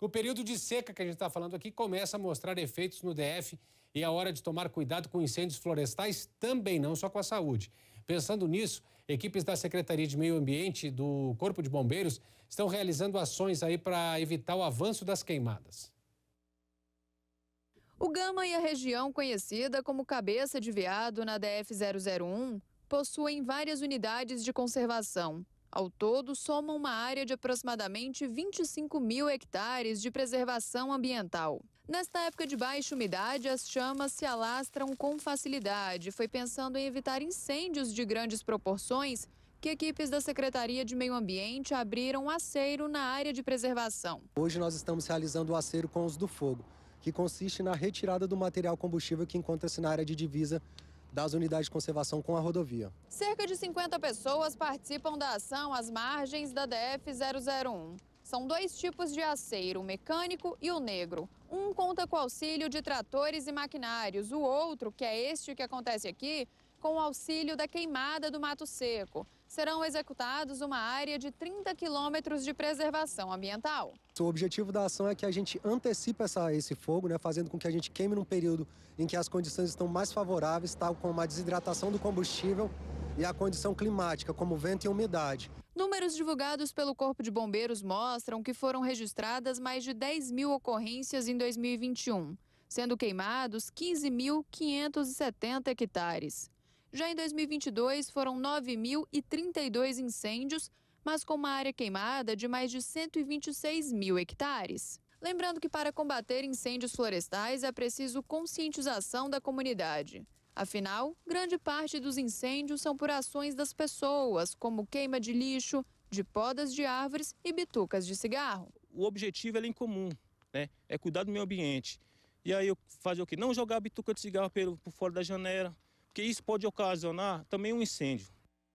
O período de seca que a gente está falando aqui começa a mostrar efeitos no DF e é hora de tomar cuidado com incêndios florestais também, não só com a saúde. Pensando nisso, equipes da Secretaria de Meio Ambiente do Corpo de Bombeiros estão realizando ações aí para evitar o avanço das queimadas. O Gama e a região conhecida como Cabeça de Veado na DF 001 possuem várias unidades de conservação. Ao todo, somam uma área de aproximadamente 25 mil hectares de preservação ambiental. Nesta época de baixa umidade, as chamas se alastram com facilidade. Foi pensando em evitar incêndios de grandes proporções que equipes da Secretaria de Meio Ambiente abriram um aceiro na área de preservação. Hoje nós estamos realizando o aceiro com os do fogo, que consiste na retirada do material combustível que encontra-se na área de divisa das unidades de conservação com a rodovia. Cerca de 50 pessoas participam da ação às margens da DF-001. São dois tipos de aceiro, o mecânico e o negro. Um conta com auxílio de tratores e maquinários, o outro, que é este que acontece aqui, com o auxílio da queimada do mato seco. Serão executados uma área de 30 quilômetros de preservação ambiental. O objetivo da ação é que a gente antecipe essa, esse fogo, né, fazendo com que a gente queime num período em que as condições estão mais favoráveis, tal como a desidratação do combustível e a condição climática, como vento e umidade. Números divulgados pelo Corpo de Bombeiros mostram que foram registradas mais de 10 mil ocorrências em 2021, sendo queimados 15.570 hectares. Já em 2022, foram 9.032 incêndios, mas com uma área queimada de mais de 126 mil hectares. Lembrando que para combater incêndios florestais é preciso conscientização da comunidade. Afinal, grande parte dos incêndios são por ações das pessoas, como queima de lixo, de podas de árvores e bitucas de cigarro. O objetivo é em comum, né? É cuidar do meio ambiente. E aí eu fazer o quê? Não jogar a bituca de cigarro por fora da janela, porque isso pode ocasionar também um incêndio.